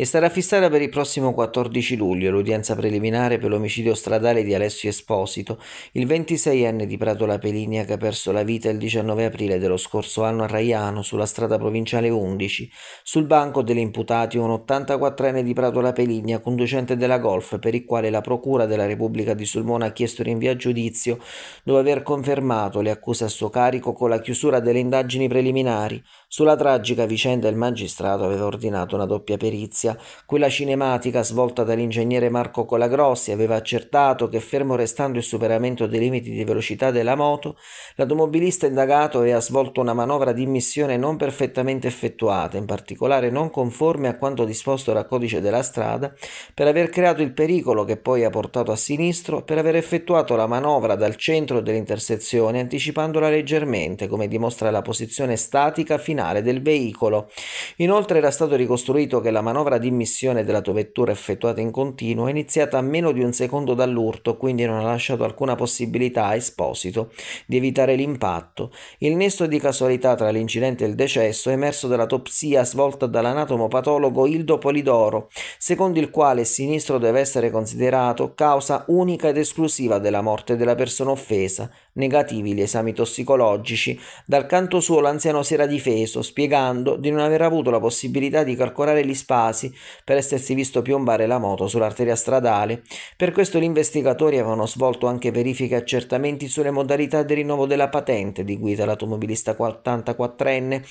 e sarà fissata per il prossimo 14 luglio l'udienza preliminare per l'omicidio stradale di Alessio Esposito, il 26enne di Prato La Pelinia che ha perso la vita il 19 aprile dello scorso anno a Raiano sulla strada provinciale 11. Sul banco degli imputati un 84enne di Prato La Pelinia, conducente della Golf, per il quale la Procura della Repubblica di Sulmona ha chiesto rinvio a giudizio dopo aver confermato le accuse a suo carico con la chiusura delle indagini preliminari. Sulla tragica vicenda il magistrato aveva ordinato una doppia perizia. Quella cinematica svolta dall'ingegnere Marco Colagrossi aveva accertato che fermo restando il superamento dei limiti di velocità della moto, l'automobilista indagato aveva svolto una manovra di immissione non perfettamente effettuata, in particolare non conforme a quanto disposto dal codice della strada, per aver creato il pericolo che poi ha portato a sinistro, per aver effettuato la manovra dal centro dell'intersezione anticipandola leggermente, come dimostra la posizione statica finale finale del veicolo. Inoltre era stato ricostruito che la manovra di immissione vettura effettuata in continuo è iniziata a meno di un secondo dall'urto, quindi non ha lasciato alcuna possibilità a Esposito di evitare l'impatto. Il nesso di casualità tra l'incidente e il decesso è emerso dall'autopsia svolta dall'anatomopatologo Ildo Polidoro, secondo il quale il sinistro deve essere considerato causa unica ed esclusiva della morte della persona offesa, negativi gli esami tossicologici. Dal canto suo l'anziano si era difeso sospeso, spiegando di non aver avuto la possibilità di calcolare gli spazi per essersi visto piombare la moto sull'arteria stradale. Per questo gli investigatori avevano svolto anche verifiche e accertamenti sulle modalità di rinnovo della patente di guida all'automobilista 44enne,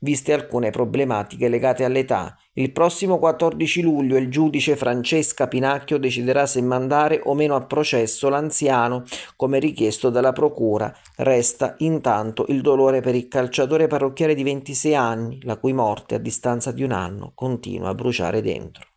viste alcune problematiche legate all'età. Il prossimo 14 luglio il giudice Francesca Pinacchio deciderà se mandare o meno a processo l'anziano come richiesto dalla procura. Resta intanto il dolore per il calciatore parrocchiere di 26 anni, la cui morte a distanza di un anno continua a bruciare dentro.